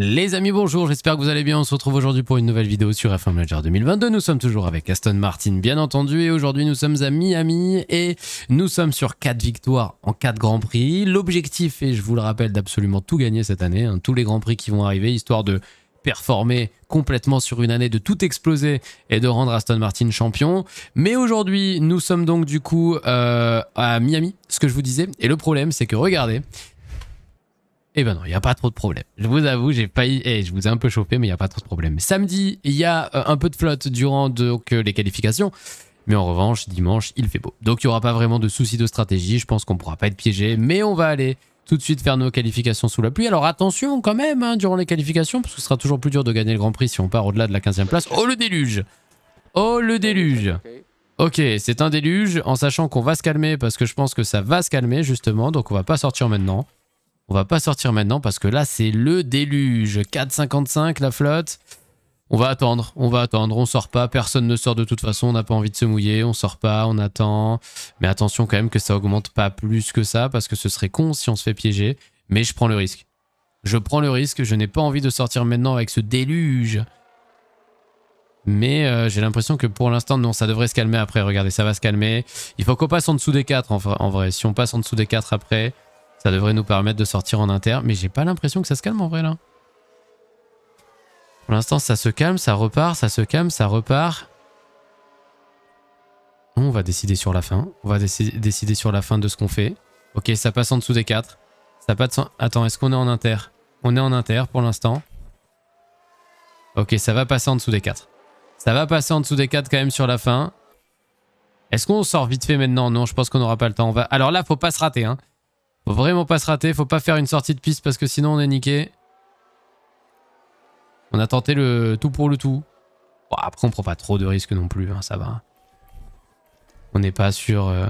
Les amis, bonjour, j'espère que vous allez bien. On se retrouve aujourd'hui pour une nouvelle vidéo sur F1 Manager 2022. Nous sommes toujours avec Aston Martin, bien entendu, et aujourd'hui nous sommes à Miami et nous sommes sur 4 victoires en 4 Grands Prix. L'objectif et je vous le rappelle, d'absolument tout gagner cette année, hein. tous les Grands Prix qui vont arriver, histoire de performer complètement sur une année, de tout exploser et de rendre Aston Martin champion. Mais aujourd'hui, nous sommes donc du coup euh, à Miami, ce que je vous disais. Et le problème, c'est que regardez, eh ben non, il n'y a pas trop de problème. Je vous avoue, j'ai pas, eh, je vous ai un peu chauffé, mais il n'y a pas trop de problème. Samedi, il y a euh, un peu de flotte durant donc, euh, les qualifications. Mais en revanche, dimanche, il fait beau. Donc il n'y aura pas vraiment de soucis de stratégie. Je pense qu'on ne pourra pas être piégé. Mais on va aller tout de suite faire nos qualifications sous la pluie. Alors attention quand même hein, durant les qualifications, parce que ce sera toujours plus dur de gagner le Grand Prix si on part au-delà de la 15e place. Oh le déluge Oh le déluge Ok, c'est un déluge, en sachant qu'on va se calmer, parce que je pense que ça va se calmer justement, donc on va pas sortir maintenant. On va pas sortir maintenant parce que là, c'est le déluge. 4,55 la flotte. On va attendre, on va attendre, on sort pas, personne ne sort de toute façon, on n'a pas envie de se mouiller, on sort pas, on attend. Mais attention quand même que ça augmente pas plus que ça, parce que ce serait con si on se fait piéger. Mais je prends le risque. Je prends le risque, je n'ai pas envie de sortir maintenant avec ce déluge. Mais euh, j'ai l'impression que pour l'instant, non, ça devrait se calmer après. Regardez, ça va se calmer. Il faut qu'on passe en dessous des 4 en vrai. Si on passe en dessous des 4 après, ça devrait nous permettre de sortir en inter, mais j'ai pas l'impression que ça se calme en vrai là. Pour l'instant, ça se calme, ça repart, ça se calme, ça repart. On va décider sur la fin. On va décider sur la fin de ce qu'on fait. Ok, ça passe en dessous des 4. Ça Attends, est-ce qu'on est en inter On est en inter pour l'instant. Ok, ça va passer en dessous des 4. Ça va passer en dessous des 4 quand même sur la fin. Est-ce qu'on sort vite fait maintenant Non, je pense qu'on n'aura pas le temps. On va... Alors là, faut pas se rater. Hein. Faut vraiment pas se rater, faut pas faire une sortie de piste parce que sinon on est niqué. On a tenté le tout pour le tout. Bon, après on prend pas trop de risques non plus, hein, ça va. On n'est pas sûr. Euh,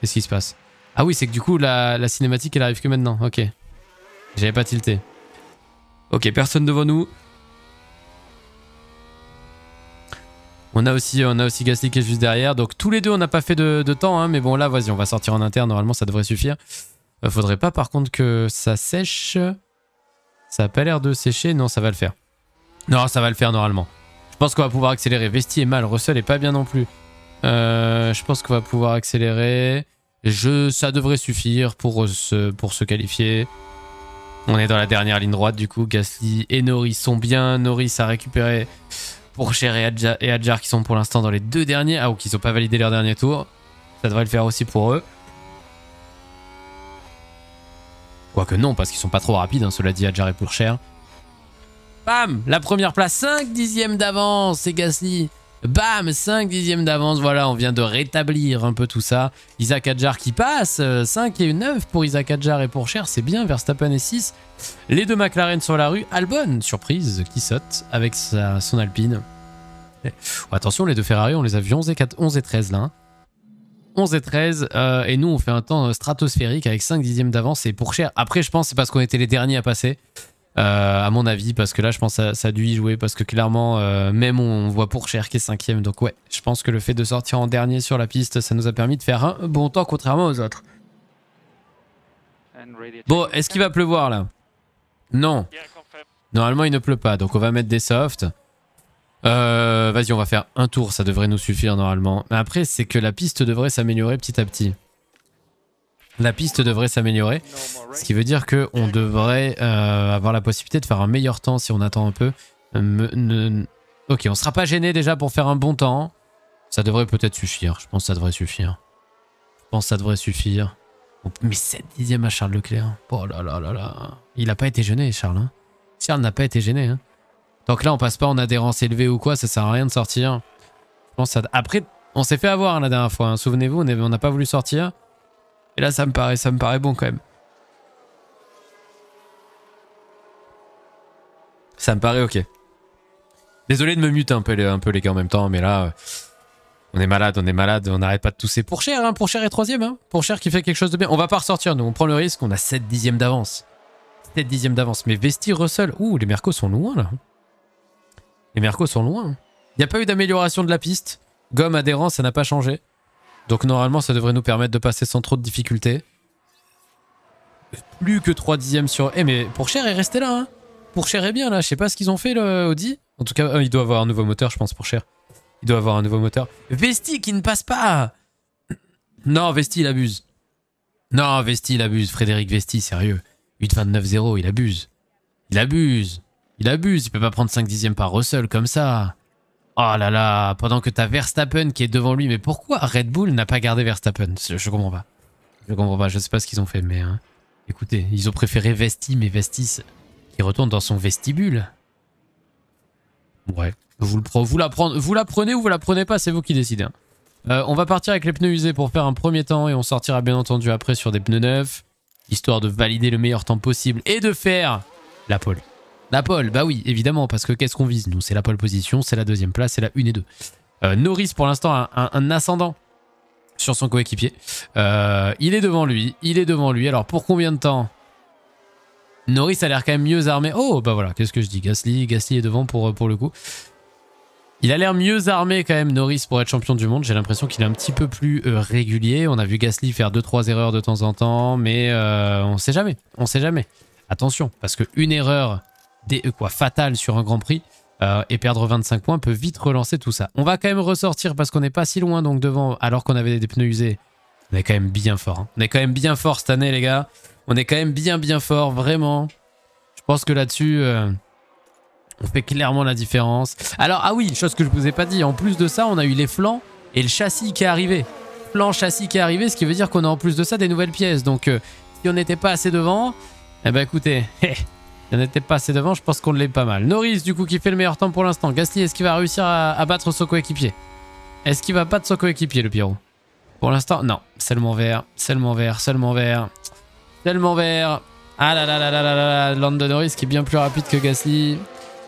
Qu'est-ce qui se passe Ah oui, c'est que du coup la, la cinématique elle arrive que maintenant, ok. J'avais pas tilté. Ok, personne devant nous. On a aussi, on a aussi Gasly qui est juste derrière. Donc tous les deux, on n'a pas fait de, temps. Hein. mais bon, là, vas-y, on va sortir en interne. Normalement, ça devrait suffire. Euh, faudrait pas, par contre, que ça sèche. Ça n'a pas l'air de sécher. Non, ça va le faire. Non, ça va le faire normalement. Je pense qu'on va pouvoir accélérer. Vesti est mal. Russell est pas bien non plus. Euh, je pense qu'on va pouvoir accélérer. Je, ça devrait suffire pour se, pour se qualifier. On est dans la dernière ligne droite du coup. Gasly et Norris sont bien. Norris a récupéré pour Cher et, Hadjar qui sont pour l'instant dans les deux derniers. Ah, ou qui n'ont pas validé leur dernier tour. Ça devrait le faire aussi pour eux. Quoique non, parce qu'ils sont pas trop rapides, hein, cela dit, Adjar et pour Cher. Bam La première place, 5 dixièmes d'avance, c'est Gasly. Bam 5 dixièmes d'avance, voilà, on vient de rétablir un peu tout ça. Isaac Adjar qui passe, 5 euh, et 9 pour Isaac Adjar et pour Cher, c'est bien, Verstappen et 6. Les deux McLaren sur la rue, Albonne, surprise, qui saute avec son Alpine. Eh, oh, attention, les deux Ferrari, on les a vus 11 et, 4, 11 et 13 là. 11 hein. et 13, euh, et nous on fait un temps euh, stratosphérique avec 5 dixièmes d'avance et pour Cher. Après je pense c'est parce qu'on était les derniers à passer. Euh, à mon avis, parce que là, je pense que ça, a dû y jouer, parce que clairement, euh, même on, voit pour Cher qui est cinquième, donc ouais, je pense que le fait de sortir en dernier sur la piste, ça nous a permis de faire un bon temps, contrairement aux autres. Bon, est-ce qu'il va pleuvoir là Non. Normalement, il ne pleut pas, donc on va mettre des softs. Euh, vas-y, on va faire un tour, ça devrait nous suffire normalement. Mais après, c'est que la piste devrait s'améliorer petit à petit. La piste devrait s'améliorer, ce qui veut dire qu'on devrait euh, avoir la possibilité de faire un meilleur temps si on attend un peu. Ok, on sera pas gêné déjà pour faire un bon temps. Ça devrait peut-être suffire, je pense que ça devrait suffire. Je pense que ça devrait suffire. Mais 7 dixième à Charles Leclerc. Oh là là là là. Il n'a pas été gêné, Charles. Hein. Charles n'a pas été gêné. Hein. Donc là, on passe pas en adhérence élevée ou quoi, ça sert à rien de sortir. ça... Après, on s'est fait avoir hein, la dernière fois. Hein. Souvenez-vous, on n'a pas voulu sortir. Et là, ça me paraît, ça me paraît bon quand même. Ça me paraît ok. Désolé de me muter un peu, un peu les gars en même temps, mais là, euh, on est malade, on est malade, on n'arrête pas de tousser. Pour cher, hein, pour cher et troisième, hein. pour cher qui fait quelque chose de bien. On va pas ressortir, nous, on prend le risque, on a 7 dixièmes d'avance. 7 dixièmes d'avance. Mais Vesti, Russell, ouh, les Mercos sont loin là. Les Mercos sont loin. Il n'y a pas eu d'amélioration de la piste. Gomme, adhérent, ça n'a pas changé. Donc normalement, ça devrait nous permettre de passer sans trop de difficultés. Plus que 3 dixièmes sur... Eh mais pour cher est resté là, hein Pour cher est bien là, je sais pas ce qu'ils ont fait le Audi. En tout cas, il doit avoir un nouveau moteur, je pense, pour cher. Il doit avoir un nouveau moteur. Vesti qui ne passe pas Non, Vesti, il abuse. Non, Vesti, il abuse. Frédéric Vesti, sérieux. 8-29-0, il abuse. Il abuse. Il abuse, il peut pas prendre 5 dixièmes par Russell comme ça. Oh là là, pendant que t'as Verstappen qui est devant lui, mais pourquoi Red Bull n'a pas gardé Verstappen je, comprends pas. Je comprends pas, je sais pas ce qu'ils ont fait, mais hein. écoutez, ils ont préféré Vesti mais Vestis qui retourne dans son vestibule. Ouais, vous, le, vous, la, prenez, vous la prenez ou vous la prenez pas, c'est vous qui décidez. Hein. Euh, on va partir avec les pneus usés pour faire un premier temps et on sortira bien entendu après sur des pneus neufs, histoire de valider le meilleur temps possible et de faire la pole. La pole, bah oui, évidemment, parce que qu'est-ce qu'on vise Nous, c'est la pole position, c'est la deuxième place, c'est la une et deux. Euh, Norris, pour l'instant, a un, ascendant sur son coéquipier. Euh, il est devant lui, il est devant lui. Alors, pour combien de temps Norris a l'air quand même mieux armé. Oh, bah voilà, qu'est-ce que je dis Gasly, Gasly est devant pour, pour le coup. Il a l'air mieux armé quand même Norris pour être champion du monde. J'ai l'impression qu'il est un petit peu plus euh, régulier. On a vu Gasly faire 2-3 erreurs de temps en temps, mais on on sait jamais. On sait jamais. Attention, parce qu'une erreur de euh, quoi, fatal sur un Grand Prix. Euh, et perdre 25 points peut vite relancer tout ça. On va quand même ressortir parce qu'on n'est pas si loin donc devant alors qu'on avait des pneus usés. On est quand même bien fort. Hein. On est quand même bien fort cette année les gars. On est quand même bien bien fort vraiment. Je pense que là-dessus euh, on fait clairement la différence. Alors ah oui, chose que je vous ai pas dit, en plus de ça on a eu les flancs et le châssis qui est arrivé. Flanc châssis qui est arrivé ce qui veut dire qu'on a en plus de ça des nouvelles pièces. Donc si on n'était pas assez devant, eh ben écoutez... Eh, il était pas assez devant, je pense qu'on l'est pas mal. Norris, du coup, qui fait le meilleur temps pour l'instant. Gasly, est-ce qu'il va réussir à, battre son coéquipier Est-ce qu'il va battre son coéquipier, le Pierrot Pour l'instant, non. Seulement vert, seulement vert, seulement vert, seulement vert. Ah là là là là là là là, de Norris qui est bien plus rapide que Gasly.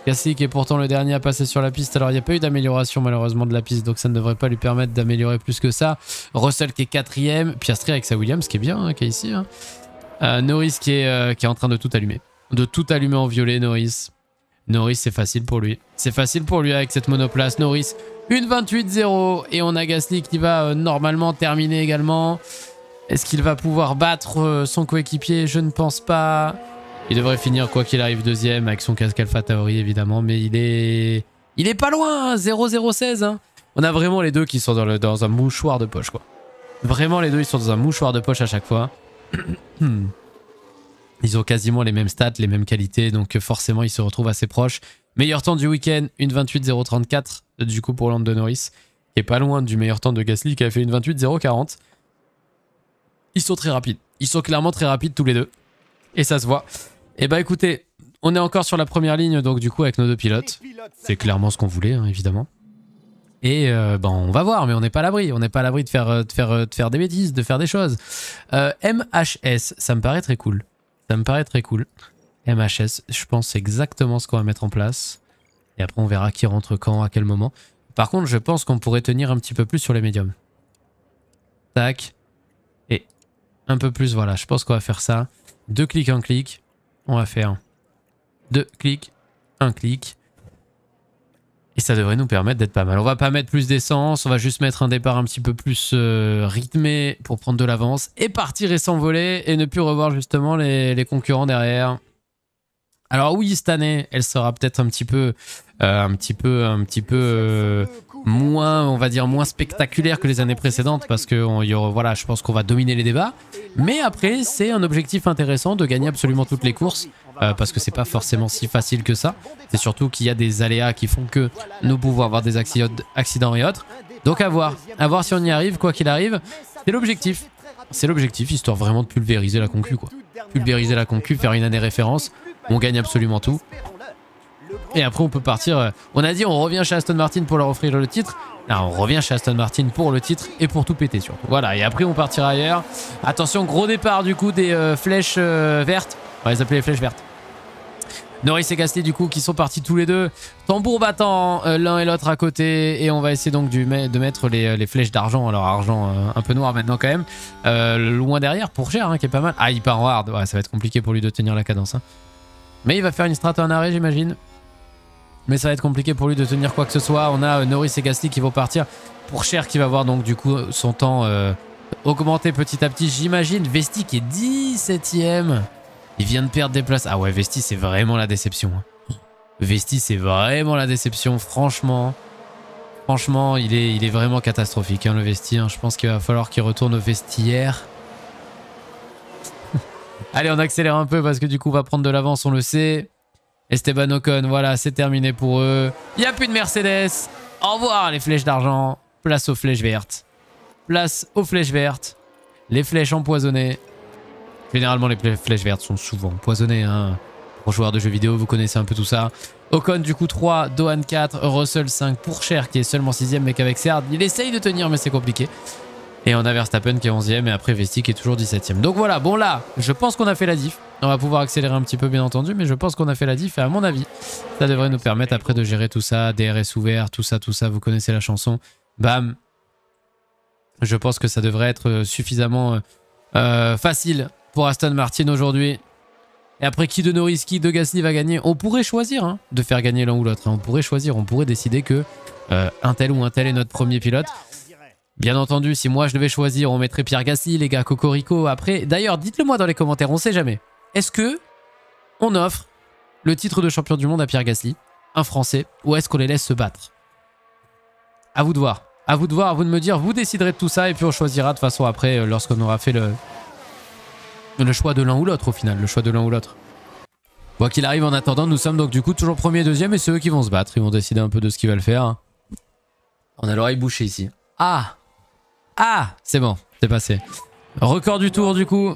Gasly qui est pourtant le dernier à passer sur la piste. Alors il n'y a pas eu d'amélioration malheureusement de la piste, donc ça ne devrait pas lui permettre d'améliorer plus que ça. Russell qui est quatrième, Piastri avec sa Williams qui est bien, hein, qui est ici. Hein. Euh, Norris qui est, euh, qui est en train de tout allumer de tout allumer en violet, Norris. Norris, c'est facile pour lui. C'est facile pour lui avec cette monoplace. Norris, une 28-0. Et on a Gasly qui va euh, normalement terminer également. Est-ce qu'il va pouvoir battre euh, son coéquipier Je ne pense pas. Il devrait finir quoi qu'il arrive deuxième avec son casque Alpha Tauri évidemment. Mais il est... Il est pas loin, 0-0-16. Hein. Hein. On a vraiment les deux qui sont dans, le, dans un mouchoir de poche quoi. Vraiment les deux ils sont dans un mouchoir de poche à chaque fois. Ils ont quasiment les mêmes stats, les mêmes qualités, donc euh, forcément ils se retrouvent assez proches. Meilleur temps du week-end, une 28 euh, du coup pour Lando Norris, qui est pas loin du meilleur temps de Gasly qui a fait une 28 Ils sont très rapides. Ils sont clairement très rapides tous les deux. Et ça se voit. Et eh bah ben, écoutez, on est encore sur la première ligne donc du coup avec nos deux pilotes. C'est clairement ce qu'on voulait hein, évidemment. Et euh, ben, on va voir, mais on n'est pas à l'abri. On n'est pas à l'abri de faire, euh, de, faire, de faire des bêtises, de faire des choses. MHS, ça me paraît très cool. Ça me paraît très cool. MHS, je pense exactement ce qu'on va mettre en place. Et après, on verra qui rentre quand, à quel moment. Par contre, je pense qu'on pourrait tenir un petit peu plus sur les médiums. Tac. Et un peu plus, voilà. Je pense qu'on va faire ça. Deux clics, un clic. On va faire deux clics, un clic. Et ça devrait nous permettre d'être pas mal. On va pas mettre plus d'essence, on va juste mettre un départ un petit peu plus euh, rythmé pour prendre de l'avance et partir et s'envoler et ne plus revoir justement les, concurrents derrière. Alors oui, cette année, elle sera peut-être un petit peu, euh, un petit peu, un petit peu euh, moins, on va dire, moins spectaculaire que les années précédentes parce que y voilà, je pense qu'on va dominer les débats. Mais après, c'est un objectif intéressant de gagner absolument toutes les courses euh, parce que c'est pas forcément si facile que ça. C'est surtout qu'il y a des aléas qui font que nous pouvons avoir des accidents et autres. Donc à voir, à voir si on y arrive, quoi qu'il arrive. C'est l'objectif. C'est l'objectif, histoire vraiment de pulvériser la concu, quoi. Pulvériser la concu, faire une année référence, on gagne absolument tout. Et après, on peut partir. Euh, on a dit, on revient chez Aston Martin pour leur offrir le titre. Là, on revient chez Aston Martin pour le titre et pour tout péter surtout. Voilà, et après, on partira ailleurs. Attention, gros départ du coup des euh, flèches euh, vertes. On va les appeler les flèches vertes. Norris et Gasly du coup qui sont partis tous les deux. Tambour battant l'un et l'autre à côté. Et on va essayer donc de mettre les, flèches d'argent. Alors argent un peu noir maintenant quand même. loin derrière pour Cher hein, qui est pas mal. Ah il part en hard. ça va être compliqué pour lui de tenir la cadence. Hein. Mais il va faire une strat en arrêt j'imagine. Mais ça va être compliqué pour lui de tenir quoi que ce soit. On a euh, Norris et Gasly qui vont partir pour Cher qui va voir donc du coup son temps euh, augmenter petit à petit. J'imagine Vesti qui est 17ème. Il vient de perdre des places. Ah ouais, Vesti c'est vraiment la déception. Hein. Vesti c'est vraiment la déception, franchement. Franchement, il est, il est vraiment catastrophique hein, le Vesti. Hein. Je pense qu'il va falloir qu'il retourne au vestiaire. Allez, on accélère un peu parce que du coup on va prendre de l'avance, on le sait. Esteban Ocon, voilà, c'est terminé pour eux. Il n'y a plus de Mercedes. Au revoir les flèches d'argent. Place aux flèches vertes. Place aux flèches vertes. Les flèches empoisonnées. Généralement, les flèches vertes sont souvent empoisonnées. Pour hein. joueurs de jeux vidéo, vous connaissez un peu tout ça. Ocon, du coup, 3. Dohan, 4. Russell, 5. Pour Cher, qui est seulement 6ème, mais qu'avec Serd, il essaye de tenir, mais c'est compliqué. Et on a Verstappen qui est 11e et après Vesti qui est toujours 17e. Donc voilà, bon là, je pense qu'on a fait la diff. On va pouvoir accélérer un petit peu bien entendu, mais je pense qu'on a fait la diff et à mon avis, ça devrait nous permettre après de gérer tout ça, DRS ouvert, tout ça, tout ça, vous connaissez la chanson. Bam Je pense que ça devrait être euh, suffisamment euh, euh, facile pour Aston Martin aujourd'hui. Et après, qui de Norris, qui de Gasly va gagner On pourrait choisir hein, de faire gagner l'un ou l'autre. Hein. On pourrait choisir, on pourrait décider que un tel ou un tel est notre premier pilote. Bien entendu, si moi je devais choisir, on mettrait Pierre Gasly, les gars, Cocorico. Après, d'ailleurs, dites-le moi dans les commentaires, on sait jamais. Est-ce que on offre le titre de champion du monde à Pierre Gasly, un Français, ou est-ce qu'on les laisse se battre À vous de voir. À vous de voir, à vous de me dire, vous déciderez de tout ça et puis on choisira de façon après euh, lorsqu'on aura fait le, le choix de l'un ou l'autre au final, le choix de l'un ou l'autre. Quoi qu'il arrive, en attendant, nous sommes donc du coup toujours premier et deuxième et c'est eux qui vont se battre. Ils vont décider un peu de ce qu'ils veulent faire. Hein. On a l'oreille bouchée ici. Ah ah C'est bon, c'est passé. Record du tour du coup.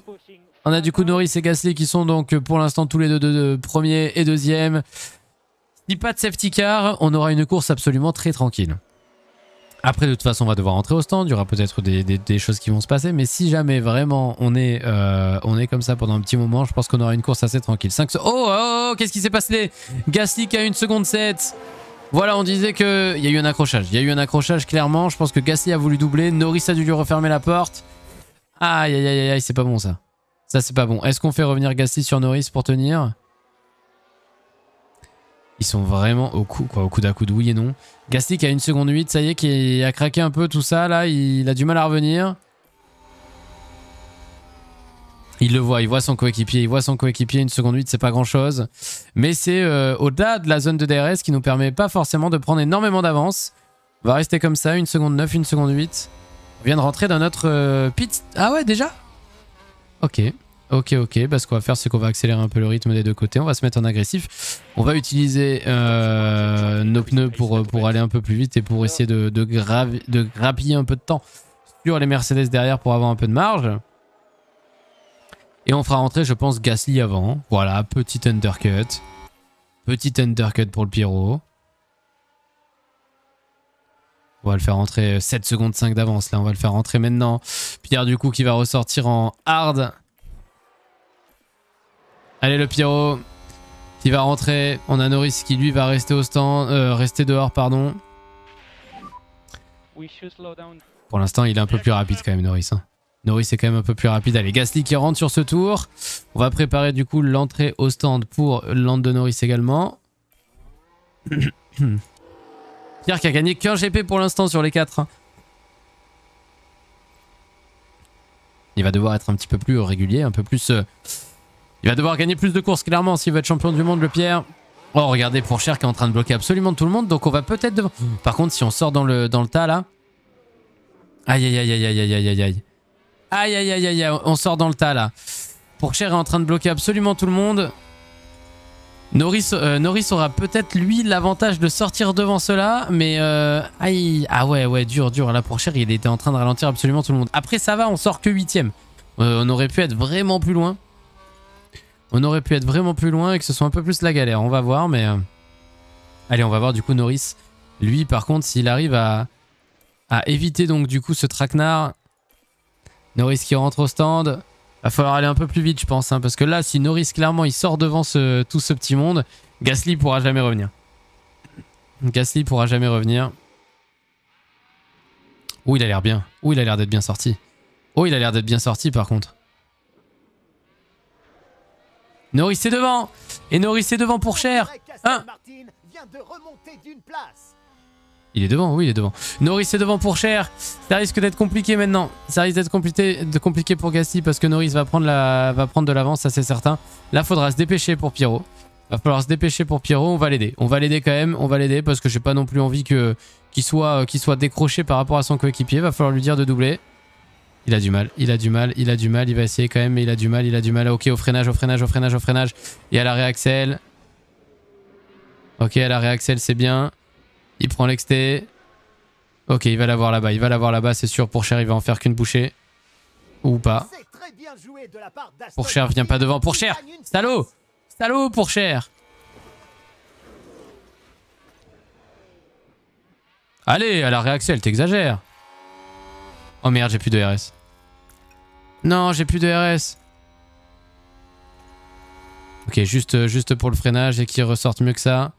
On a du coup Norris et Gasly qui sont donc euh, pour l'instant tous les deux, de, premier et deuxième. Si pas de safety car, on aura une course absolument très tranquille. Après, de toute façon, on va devoir rentrer au stand. Il y aura peut-être des, choses qui vont se passer. Mais si jamais vraiment on est, euh, on est comme ça pendant un petit moment, je pense qu'on aura une course assez tranquille. Oh oh, oh, oh qu'est-ce qui s'est passé Gasly qui a une seconde 7. Voilà, on disait qu'il y a eu un accrochage. Il y a eu un accrochage, clairement. Je pense que Gasly a voulu doubler. Norris a dû lui refermer la porte. Aïe, aïe, aïe, aïe, c'est pas bon, ça. Ça, c'est pas bon. Est-ce qu'on fait revenir Gasly sur Norris pour tenir Ils sont vraiment au coup, quoi. Au coup d'un coup de oui et non. Gasly qui a une seconde 8, ça y est, qui a craqué un peu tout ça, là. Il a du mal à revenir. Il le voit, il voit son coéquipier, il voit son coéquipier, une seconde 8, c'est pas grand chose. Mais c'est euh, au-delà de la zone de DRS qui nous permet pas forcément de prendre énormément d'avance. On va rester comme ça, une seconde 9, une seconde 8. On vient de rentrer dans notre euh, pit. Ah ouais, déjà Ok, ok, ok. Bah, ce qu'on va faire, c'est qu'on va accélérer un peu le rythme des deux côtés. On va se mettre en agressif. On va utiliser euh, nos pneus pour, pour aller un peu plus vite et pour essayer de, de, de grappiller un peu de temps sur les Mercedes derrière pour avoir un peu de marge. Et on fera rentrer, je pense, Gasly avant. Voilà, petit undercut. Petit undercut pour le Pyro. On va le faire rentrer 7 secondes 5 d'avance. Là, on va le faire rentrer maintenant. Pierre, du coup, qui va ressortir en hard. Allez, le Pyro qui va rentrer. On a Norris qui, lui, va rester au stand. Euh, rester dehors, pardon. Pour l'instant, il est un peu plus rapide quand même, Norris. Hein. Norris est quand même un peu plus rapide. Allez, Gasly qui rentre sur ce tour. On va préparer du coup l'entrée au stand pour Lando de Norris également. Pierre qui a gagné qu'un GP pour l'instant sur les 4. Il va devoir être un petit peu plus régulier, un peu plus... Euh, il va devoir gagner plus de courses clairement s'il veut être champion du monde le Pierre. Oh regardez pour Cher qui est en train de bloquer absolument tout le monde. Donc on va peut-être... Par contre si on sort dans le, dans le tas là... Aïe aïe aïe aïe aïe aïe aïe aïe. Aïe, aïe, aïe, aïe, on sort dans le tas, là. Pourchère est en train de bloquer absolument tout le monde. Norris, euh, Norris aura peut-être, lui, l'avantage de sortir devant cela, mais... Euh, aïe, ah ouais, ouais, dur, dur. Là, Pourchère, il était en train de ralentir absolument tout le monde. Après, ça va, on sort que 8 euh, On aurait pu être vraiment plus loin. On aurait pu être vraiment plus loin et que ce soit un peu plus la galère. On va voir, mais... Allez, on va voir, du coup, Norris. Lui, par contre, s'il arrive à... à éviter, donc, du coup, ce traquenard Norris qui rentre au stand. Va falloir aller un peu plus vite, je pense. Hein, parce que là, si Norris, clairement, il sort devant tout ce petit monde, Gasly pourra jamais revenir. Gasly pourra jamais revenir. Ouh, il a l'air bien. Ouh, il a l'air d'être bien sorti. Oh, il a l'air d'être bien sorti, par contre. Norris est devant Et Norris est devant pour cher hein de remonter d'une place. Il est devant, oui, il est devant. Norris est devant pour Cher. Ça risque d'être compliqué maintenant. Ça risque d'être compliqué, de compliqué pour Gasly parce que Norris va prendre, la, va prendre de l'avance, ça c'est certain. Là, faudra se dépêcher pour Pierrot. Va falloir se dépêcher pour Pierrot. On va l'aider. On va l'aider quand même. On va l'aider parce que j'ai pas non plus envie que qu'il soit, euh, soit décroché par rapport à son coéquipier. Va falloir lui dire de doubler. Il a du mal, il a du mal, il a du mal. Il va essayer quand même, mais il a du mal, il a du mal. Ok, au freinage, au freinage, au freinage, au freinage. Et à la réaxel. Ok, à la réaxel, c'est bien. Il prend l'exté. Ok, il va l'avoir là-bas. Il va l'avoir là-bas, c'est sûr. Pour Cher, il va en faire qu'une bouchée. Ou pas. Pour Cher, viens pas devant. Pour Cher Salaud Salaud, pour Cher Allez, à la réaction, Elle t'exagère. Oh merde, j'ai plus de RS. Non, j'ai plus de RS. Ok, juste, juste pour le freinage et qu'il ressorte mieux que ça.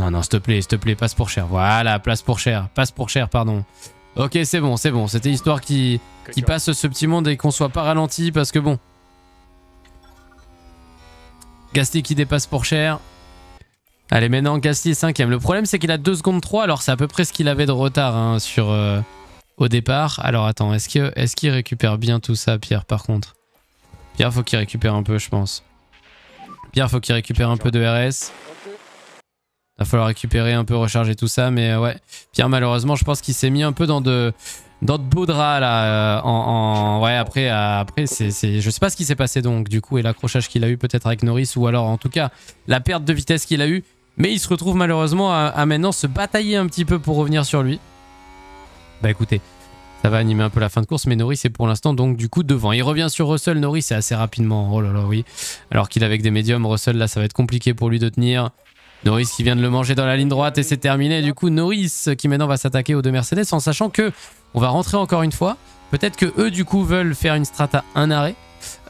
Non, non, s'il te plaît, s'il te plaît, passe pour cher. Voilà, place pour cher. Passe pour cher, pardon. Ok, c'est bon, c'est bon. C'était histoire qui, passe ce petit monde et qu'on soit pas ralenti parce que bon. Gasly qui dépasse pour cher. Allez, maintenant Gasly est cinquième. Le problème, c'est qu'il a 2 secondes 3. Alors, c'est à peu près ce qu'il avait de retard hein, sur, euh, au départ. Alors, attends, est-ce qu'il est récupère bien tout ça, Pierre, par contre Pierre, faut qu'il récupère un peu, je pense. Pierre, faut qu'il récupère un peu de RS va falloir récupérer un peu, recharger tout ça. Mais euh, ouais, Pierre, malheureusement, je pense qu'il s'est mis un peu dans de, dans de beaux draps là. Euh, en, ouais, après, euh, après c'est, je sais pas ce qui s'est passé donc, du coup, et l'accrochage qu'il a eu peut-être avec Norris, ou alors en tout cas, la perte de vitesse qu'il a eu. Mais il se retrouve malheureusement à, maintenant se batailler un petit peu pour revenir sur lui. Bah écoutez, ça va animer un peu la fin de course, mais Norris est pour l'instant donc du coup devant. Il revient sur Russell, Norris est assez rapidement, oh là là oui. Alors qu'il avec des médiums, Russell là ça va être compliqué pour lui de tenir. Norris qui vient de le manger dans la ligne droite et c'est terminé. Du coup, Norris qui maintenant va s'attaquer aux deux Mercedes en sachant que on va rentrer encore une fois. Peut-être que eux, du coup, veulent faire une strata un arrêt.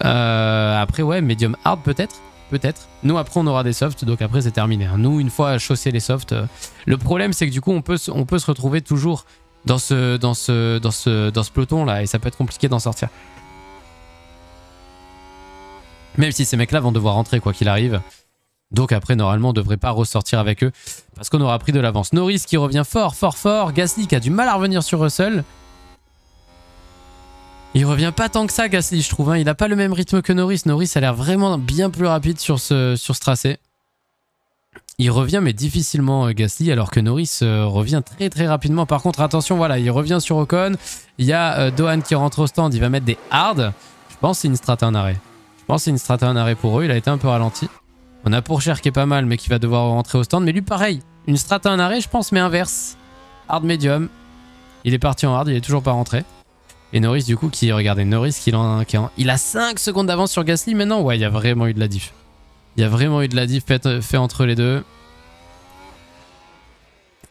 Euh, après, ouais, medium hard peut-être. Peut-être. Nous, après, on aura des softs, donc après, c'est terminé. Hein. Nous, une fois chaussés les softs, euh, le problème, c'est que du coup, on peut, on peut se retrouver toujours dans ce, dans ce, dans ce, dans ce peloton-là, et ça peut être compliqué d'en sortir. Même si ces mecs-là vont devoir rentrer, quoi qu'il arrive. Donc après, normalement, on ne devrait pas ressortir avec eux parce qu'on aura pris de l'avance. Norris qui revient fort, fort, fort. Gasly qui a du mal à revenir sur Russell. Il revient pas tant que ça, Gasly, je trouve. Hein. Il n'a pas le même rythme que Norris. Norris a l'air vraiment bien plus rapide sur ce, sur tracé. Il revient, mais difficilement, euh, Gasly, alors que Norris euh, revient très très rapidement. Par contre, attention, voilà, il revient sur Ocon. Il y a euh, Dohan qui rentre au stand. Il va mettre des hards. Je pense que c'est une strate à un arrêt. Je pense que c'est une strate un arrêt pour eux. Il a été un peu ralenti. On a Cher qui est pas mal, mais qui va devoir rentrer au stand. Mais lui, pareil. Une strata à un arrêt, je pense, mais inverse. Hard medium. Il est parti en hard, il est toujours pas rentré. Et Norris, du coup, qui, regardez, Norris, qui en, qui en, il a 5 secondes d'avance sur Gasly maintenant. Ouais, il y a vraiment eu de la diff. Il y a vraiment eu de la diff fait, euh, fait entre les deux.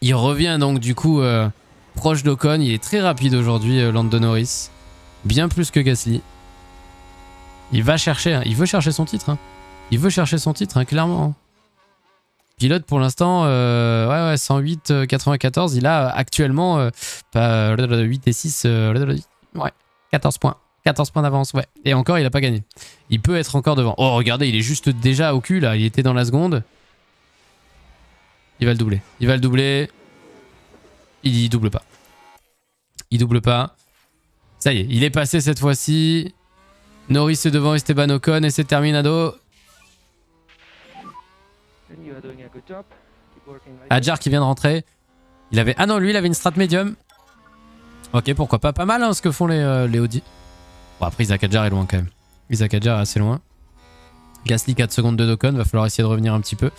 Il revient donc, du coup, euh, proche d'Ocon. Il est très rapide aujourd'hui, euh, Land de Norris. Bien plus que Gasly. Il va chercher, hein, il veut chercher son titre. Hein. Il veut chercher son titre, hein, clairement. Pilote pour l'instant, euh, ouais, ouais, 108, 94. Euh, il a euh, actuellement 8 bah, et 6, ouais, 14 points. 14 points d'avance, ouais. Et encore, il n'a pas gagné. Il peut être encore devant. Oh, regardez, il est juste déjà au cul, là. Il était dans la seconde. Il va le doubler. Il va le doubler. Il double pas. Il double pas. Ça y est, il est passé cette fois-ci. Norris est devant Esteban Ocon et c'est terminado. Adjar qui vient de rentrer. Il avait... Ah non, lui, il avait une strat médium. Ok, pourquoi pas. Pas mal hein, ce que font les, euh, les Audi. Bon, après, Isaac Adjar est loin quand même. Isaac Adjar est assez loin. Gasly, 4 secondes de Dokon. Va falloir essayer de revenir un petit peu.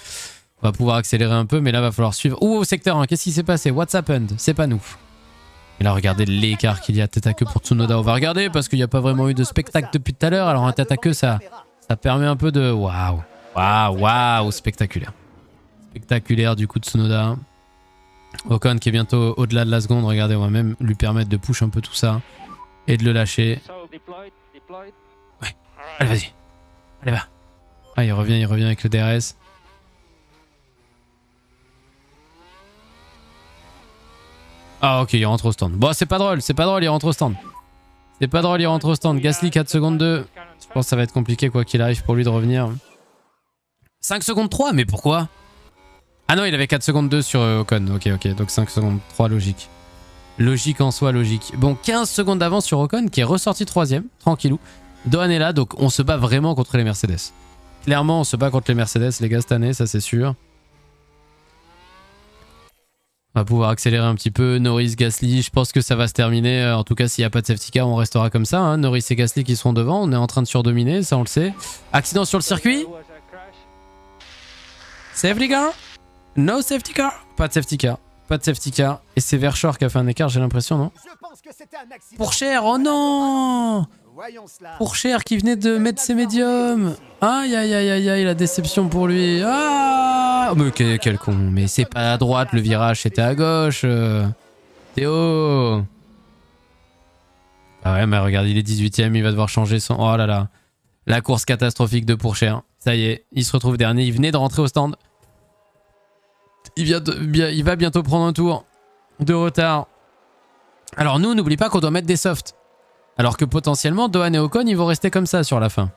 On va pouvoir accélérer un peu, mais là, va falloir suivre. Oh, secteur 1, hein, qu'est-ce qui s'est passé What's happened C'est pas nous. Et là, regardez l'écart qu'il y a tête à queue pour Tsunoda. On va regarder parce qu'il n'y a pas vraiment eu de spectacle depuis tout à l'heure. Alors, un tête à queue, ça, ça permet un peu de... Waouh Waouh, waouh, spectaculaire spectaculaire du coup de Sonoda Ocon qui est bientôt au-delà de la seconde, regardez, moi même lui permettre de push un peu tout ça et de le lâcher. Allez, vas-y. Allez, va. Ah, il revient, il revient avec le DRS. Ah, ok, il rentre au stand. Bon, c'est pas drôle, c'est pas drôle, il rentre au stand. C'est pas drôle, il rentre au stand. Gasly, 4 secondes 2. Je pense que ça va être compliqué, quoi qu'il arrive, pour lui de revenir. 5 secondes 3, mais pourquoi ah non, il avait 4 secondes 2 sur euh, Ocon. Ok, ok, donc 5 secondes 3, logique. Logique en soi, logique. Bon, 15 secondes d'avance sur Ocon qui est ressorti 3ème, tranquillou. Dohan est là, donc on se bat vraiment contre les Mercedes. Clairement, on se bat contre les Mercedes, les gars, cette année, ça c'est sûr. On va pouvoir accélérer un petit peu. Norris, Gasly, je pense que ça va se terminer. Euh, en tout cas, s'il n'y a pas de safety car, on restera comme ça. Hein. Norris et Gasly qui seront devant. On est en train de surdominer, ça on le sait. Accident sur le circuit. les gars No safety car Pas de safety car. Pas de safety car. Et c'est Vershore qui a fait un écart, j'ai l'impression, non Pour cher, oh non Pour cher qui venait de mettre ses médiums. Aïe, aïe, aïe, aïe, aïe, la déception pour lui. Ah Mais quel, con. Mais c'est pas à droite, le virage, c'était à gauche. Euh. Théo Ah ouais, mais regarde, il est 18ème, il va devoir changer son... Oh là là. La course catastrophique de Pourchère. Ça y est, il se retrouve dernier. Il venait de rentrer au stand. Il, va bientôt prendre un tour de retard. Alors nous, n'oublie pas qu'on doit mettre des softs. Alors que potentiellement, Dohan et Ocon, ils vont rester comme ça sur la fin.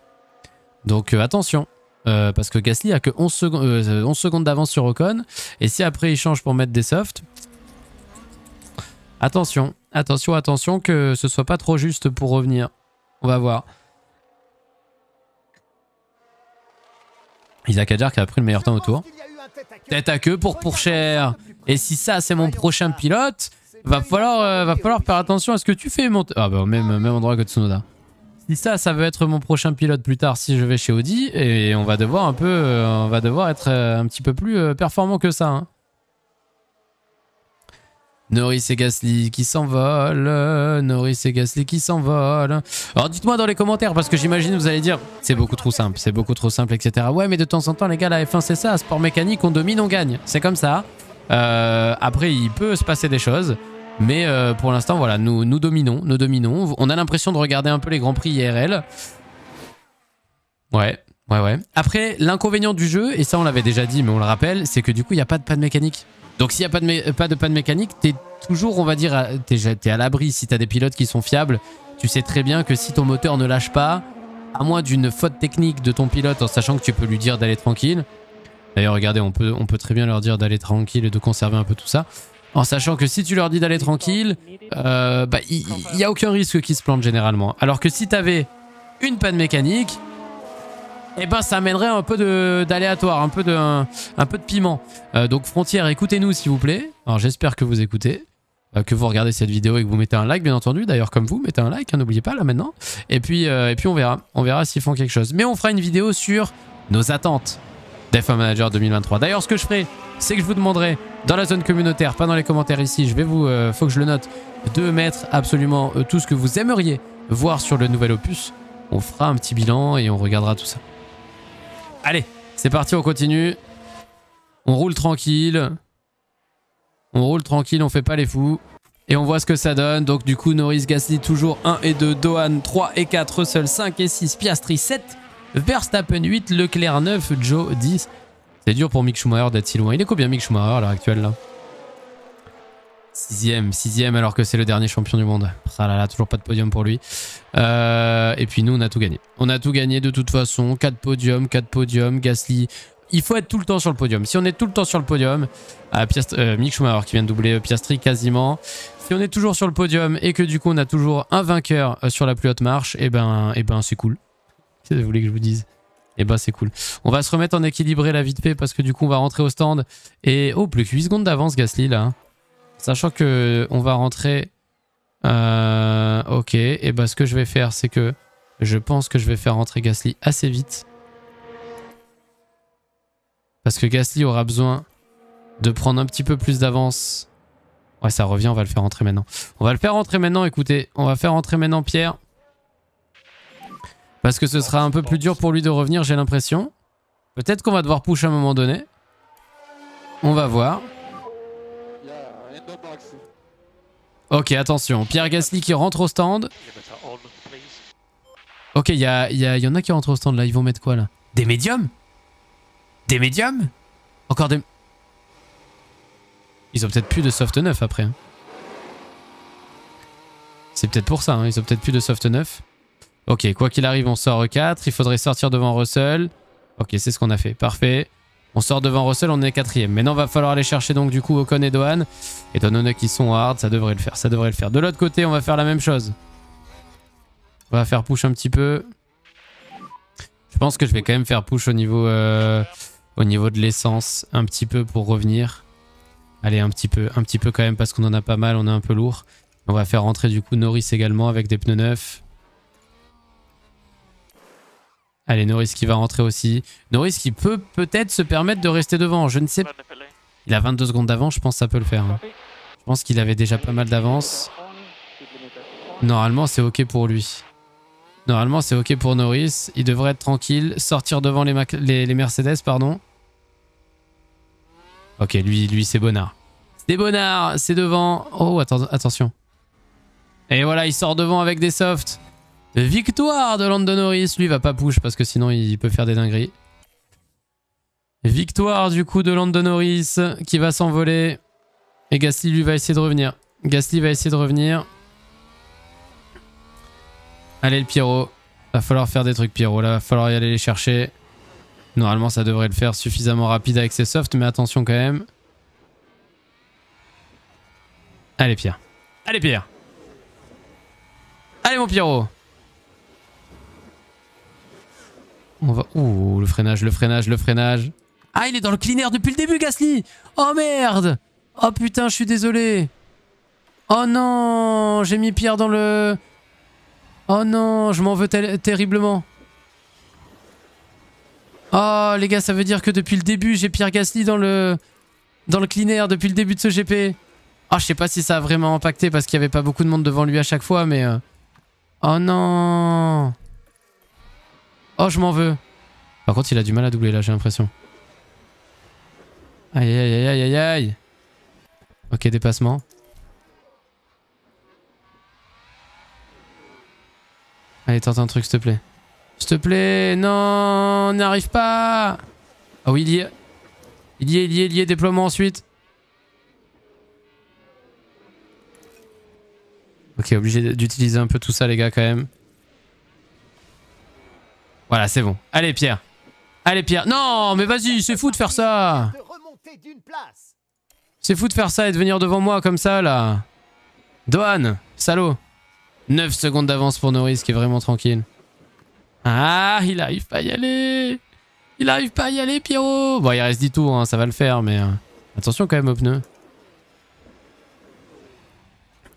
Donc euh, attention. Euh, parce que Gasly a que 11 euh, secondes, d'avance sur Ocon. Et si après il change pour mettre des softs... Attention, attention, attention que ce soit pas trop juste pour revenir. On va voir. Isaac Adjar qui a pris le meilleur temps au tour tête à queue pour pour cher. Et si ça, c'est mon prochain pilote, va falloir, euh, va falloir faire attention à ce que tu fais, mon... Ah bah, même, même endroit que Tsunoda. Si ça, ça veut être mon prochain pilote plus tard si je vais chez Audi, et on va devoir un peu, euh, on va devoir être euh, un petit peu plus performant que ça. Hein. Norris et Gasly qui s'envolent. Norris et Gasly qui s'envolent. Alors dites-moi dans les commentaires parce que j'imagine vous allez dire c'est beaucoup trop simple, c'est beaucoup trop simple, etc. Ouais mais de temps en temps les gars la F1 c'est ça, sport mécanique on domine, on gagne. C'est comme ça. Euh, après il peut se passer des choses. Mais euh, pour l'instant voilà, nous, nous dominons, nous dominons. On a l'impression de regarder un peu les Grands Prix IRL. Ouais, après, l'inconvénient du jeu, et ça on l'avait déjà dit, mais on le rappelle, c'est que du coup, il n'y a pas de panne mécanique. Donc s'il n'y a pas de, panne mécanique, t'es toujours, on va dire, t'es es à l'abri. Si t'as des pilotes qui sont fiables, tu sais très bien que si ton moteur ne lâche pas, à moins d'une faute technique de ton pilote, en sachant que tu peux lui dire d'aller tranquille. D'ailleurs, regardez, on peut, très bien leur dire d'aller tranquille et de conserver un peu tout ça. En sachant que si tu leur dis d'aller tranquille, euh, bah, il n'y a aucun risque qui se plantent généralement. Alors que si t'avais une panne mécanique, et eh ben ça amènerait un peu d'aléatoire, un, peu de, un, peu de piment. Euh, donc Frontière, écoutez-nous s'il vous plaît. Alors j'espère que vous écoutez, euh, que vous regardez cette vidéo et que vous mettez un like bien entendu. D'ailleurs comme vous, mettez un like, hein, n'oubliez pas là maintenant. Et puis, euh, et puis on verra, on verra s'ils font quelque chose. Mais on fera une vidéo sur nos attentes df Manager 2023. D'ailleurs ce que je ferai, c'est que je vous demanderai dans la zone communautaire, pas dans les commentaires ici, je vais vous, faut que je le note, de mettre absolument tout ce que vous aimeriez voir sur le nouvel opus. On fera un petit bilan et on regardera tout ça. Allez, c'est parti, on continue. On roule tranquille. On roule tranquille, on fait pas les fous. Et on voit ce que ça donne. Donc du coup, Norris Gasly toujours 1 et 2, Dohan 3 et 4, Russell 5 et 6, Piastri 7, Verstappen 8, Leclerc 9, Joe 10. C'est dur pour Mick Schumacher d'être si loin. Il est combien Mick Schumacher à l'heure actuelle là Sixième, sixième alors que c'est le dernier champion du monde. Ah là là, toujours pas de podium pour lui. Euh, et puis nous, on a tout gagné. On a tout gagné de toute façon. 4 podiums, 4 podiums. Gasly, il faut être tout le temps sur le podium. Si on est tout le temps sur le podium, ah, euh, Mick Schumacher qui vient de doubler euh, Piastri quasiment. Si on est toujours sur le podium et que du coup on a toujours un vainqueur sur la plus haute marche, et eh ben, et eh ben c'est cool. que vous voulez que je vous dise et eh ben c'est cool. On va se remettre en équilibré la de paix parce que du coup on va rentrer au stand. Et oh, plus que 8 secondes d'avance Gasly là. Hein. Sachant que on va rentrer... Euh, ok, et bah ce que je vais faire, c'est que je pense que je vais faire rentrer Gasly assez vite. Parce que Gasly aura besoin de prendre un petit peu plus d'avance. Ouais, ça revient, on va le faire rentrer maintenant. On va le faire rentrer maintenant, écoutez. On va faire rentrer maintenant Pierre. Parce que ce sera un peu plus dur pour lui de revenir, j'ai l'impression. Peut-être qu'on va devoir push à un moment donné. On va voir. Ok, attention. Pierre Gasly qui rentre au stand. Ok, il y, a, y en a qui rentrent au stand là. Ils vont mettre quoi là Des médiums Des médiums Encore des... Ils ont peut-être plus de soft neuf après. Hein. C'est peut-être pour ça. Hein. Ils ont peut-être plus de soft neuf. Ok, quoi qu'il arrive, on sort E4. Il faudrait sortir devant Russell. Ok, c'est ce qu'on a fait. Parfait. On sort devant Russell, on est quatrième. Maintenant, va falloir aller chercher donc du coup Ocon et Dohan. Et donné qui sont hard, ça devrait le faire, ça devrait le faire. De l'autre côté, on va faire la même chose. On va faire push un petit peu. Je pense que je vais quand même faire push au niveau, euh, au niveau de l'essence un petit peu pour revenir. Allez, un petit peu, un petit peu quand même parce qu'on en a pas mal, on est un peu lourd. On va faire rentrer du coup Norris également avec des pneus neufs. Allez, Norris qui va rentrer aussi. Norris qui peut peut-être se permettre de rester devant. Je ne sais pas. Il a 22 secondes d'avance, je pense que ça peut le faire. Hein. Je pense qu'il avait déjà pas mal d'avance. Normalement, c'est OK pour lui. Normalement, c'est OK pour Norris. Il devrait être tranquille. Sortir devant les, Mercedes, pardon. Ok, lui, lui c'est Bonnard. C'est Bonnard, c'est devant. Oh, attention. Et voilà, il sort devant avec des softs. Victoire de Landon Norris. Lui, va pas push parce que sinon, il peut faire des dingueries. Victoire du coup de Landon qui va s'envoler. Et Gasly, lui, va essayer de revenir. Gasly va essayer de revenir. Allez, le Pierrot. Va falloir faire des trucs, Pierrot. Là, va falloir y aller les chercher. Normalement, ça devrait le faire suffisamment rapide avec ses softs, mais attention quand même. Allez, Pierre. Allez, Pierre. Allez, mon Pierrot. On va... Ouh, le freinage, le freinage, le freinage. Ah, il est dans le cleaner depuis le début, Gasly Oh merde Oh putain, je suis désolé. Oh non J'ai mis Pierre dans le... Oh non, je m'en veux terriblement. Oh les gars, ça veut dire que depuis le début, j'ai Pierre Gasly dans le... Dans le cleaner depuis le début de ce GP. Ah, oh, je sais pas si ça a vraiment impacté parce qu'il y avait pas beaucoup de monde devant lui à chaque fois, mais... Euh, oh non Oh, je m'en veux. Par contre, il a du mal à doubler là, j'ai l'impression. Aïe, aïe, aïe, aïe, aïe, Ok, dépassement. Allez, tente un truc, s'il te plaît. S'il te plaît, non, on n'arrive pas. Ah oui, il y est. Il y est, il y est, il y est, déploiement ensuite. Ok, obligé d'utiliser un peu tout ça, les gars, quand même. Voilà, c'est bon. Allez, Pierre. Allez, Pierre. Non, mais vas-y, c'est fou de faire ça. C'est fou de faire ça et de venir devant moi comme ça, là. Doane, salaud. 9 secondes d'avance pour Norris qui est vraiment tranquille. Ah, il arrive pas à y aller. Il arrive pas à y aller, Pierrot. Bon, il reste 10 tours, hein, ça va le faire, mais... Euh, attention quand même au pneu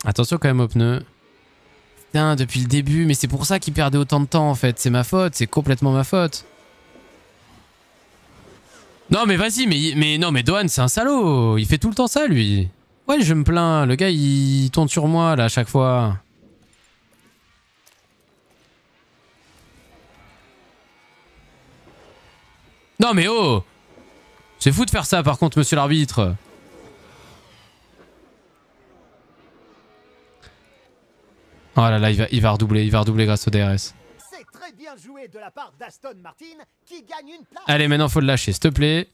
Attention quand même au pneu Hein, depuis le début, mais c'est pour ça qu'il perdait autant de temps en fait. C'est ma faute, c'est complètement ma faute. Non mais vas-y, mais, mais non mais Doan c'est un salaud, il fait tout le temps ça lui. Ouais je me plains, le gars il tourne sur moi là à chaque fois. Non mais oh C'est fou de faire ça par contre monsieur l'arbitre Oh là là, il va, redoubler, il va redoubler grâce au DRS. Allez, maintenant faut le lâcher, s'il te plaît.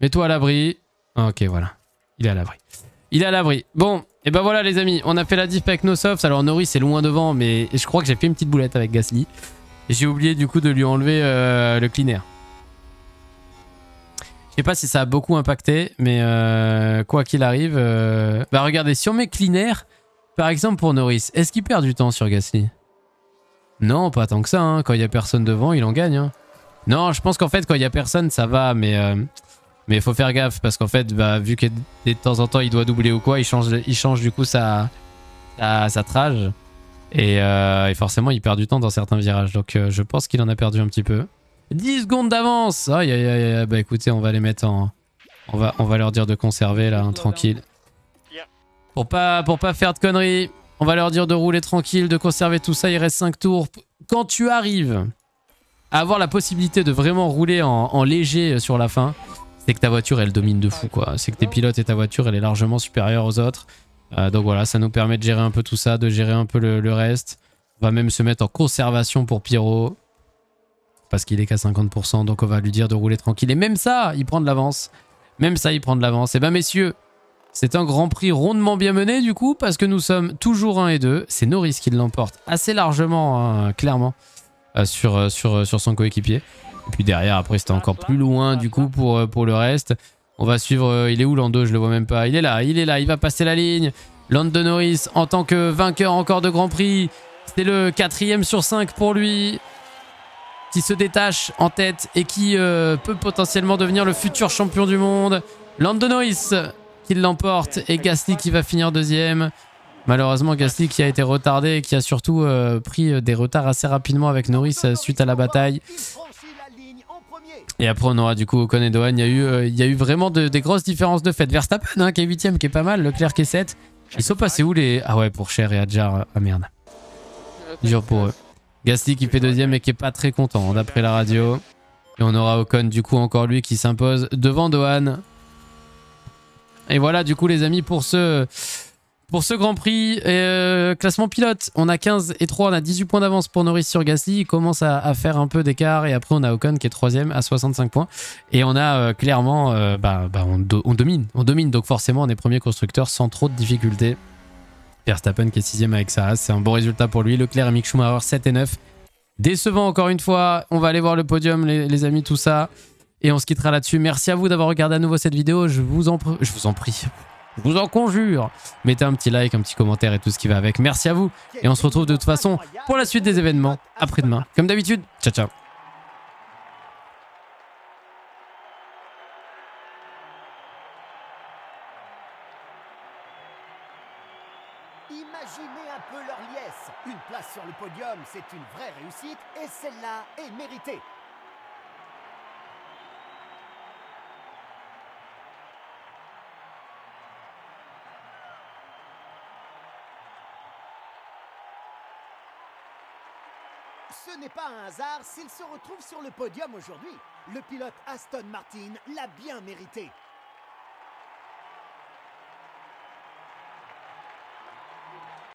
Mets-toi à l'abri. Ok, voilà. Il est à l'abri. Il est à l'abri. Bon, et ben voilà les amis, on a fait la diff avec nos Alors Norris est loin devant, mais je crois que j'ai fait une petite boulette avec Gasly. J'ai oublié du coup de lui enlever euh, le cleaner. Je sais pas si ça a beaucoup impacté, mais euh, quoi qu'il arrive... Euh, bah regardez, sur mes cleaners... Par exemple pour Norris, est-ce qu'il perd du temps sur Gasly Non, pas tant que ça. Hein. Quand il n'y a personne devant, il en gagne. Hein. Non, je pense qu'en fait, quand il y a personne, ça va, mais euh, il faut faire gaffe parce qu'en fait, bah, vu que de temps en temps, il doit doubler ou quoi, il change, il change du coup sa, trage. Euh, et, forcément, il perd du temps dans certains virages. Donc, euh, je pense qu'il en a perdu un petit peu. 10 secondes d'avance Aïe, aïe, aïe, bah écoutez, on va les mettre en... On va, on va leur dire de conserver, là, hein, tranquille. Pour pas, pour pas faire de conneries, on va leur dire de rouler tranquille, de conserver tout ça. Il reste 5 tours. Quand tu arrives à avoir la possibilité de vraiment rouler en, léger sur la fin, c'est que ta voiture, elle domine de fou. quoi. C'est que tes pilotes et ta voiture, elle est largement supérieure aux autres. Euh, donc voilà, ça nous permet de gérer un peu tout ça, de gérer un peu le, reste. On va même se mettre en conservation pour Pyro. Parce qu'il est qu'à 50%, donc on va lui dire de rouler tranquille. Et même ça, il prend de l'avance. Même ça, il prend de l'avance. Et eh ben messieurs, c'est un Grand Prix rondement bien mené du coup, parce que nous sommes toujours 1 et 2. C'est Norris qui l'emporte assez largement, hein, clairement, euh, sur, euh, sur, euh, sur son coéquipier. Et puis derrière, après, c'était encore plus loin du coup pour, pour le reste. On va suivre, il est où Lando Je le vois même pas. Il est là, il est là, il va passer la ligne. Lando Norris en tant que vainqueur encore de Grand Prix. C'est le quatrième sur 5 pour lui qui se détache en tête et qui peut potentiellement devenir le futur champion du monde. Lando Norris qui l'emporte et Gasly qui va finir deuxième. Malheureusement, Gasly qui a été retardé et qui a surtout euh, pris euh, des retards assez rapidement avec Norris euh, suite à la bataille. Et après, on aura du coup Ocon et Dohan. Il y a eu, il y a eu vraiment de, des grosses différences de fait. Verstappen hein, qui est 8 qui est pas mal. Leclerc qui est 7. Ils sont passés où les. Ah ouais, pour Cher et Adjar. Ah merde. Dur pour eux. Gasly qui fait deuxième et qui est pas très content hein, d'après la radio. Et on aura Ocon du coup encore lui qui s'impose devant Dohan. Et voilà, du coup, les amis, pour ce, pour ce Grand Prix, euh, classement pilote, on a 15 et 3, on a 18 points d'avance pour Norris sur Gasly. Il commence à, faire un peu d'écart. Et après, on a Ocon qui est troisième à 65 points. Et on a euh, clairement, euh, bah, bah, on, domine. On domine. Donc forcément, on est premier constructeur sans trop de difficultés. Verstappen qui est sixième avec sa C'est un bon résultat pour lui. Leclerc et Mick Schumacher 7 et 9. Décevant encore une fois. On va aller voir le podium, les, les amis, tout ça. Et on se quittera là-dessus. Merci à vous d'avoir regardé à nouveau cette vidéo. Je vous en, je vous en prie. Je vous en conjure. Mettez un petit like, un petit commentaire et tout ce qui va avec. Merci à vous. Et on se retrouve de toute façon pour la suite des événements après-demain. Comme d'habitude, ciao ciao. Imaginez un peu leur liesse. Une place sur le podium, c'est une vraie réussite et celle-là est méritée. Ce n'est pas un hasard s'il se retrouve sur le podium aujourd'hui. Le pilote Aston Martin l'a bien mérité.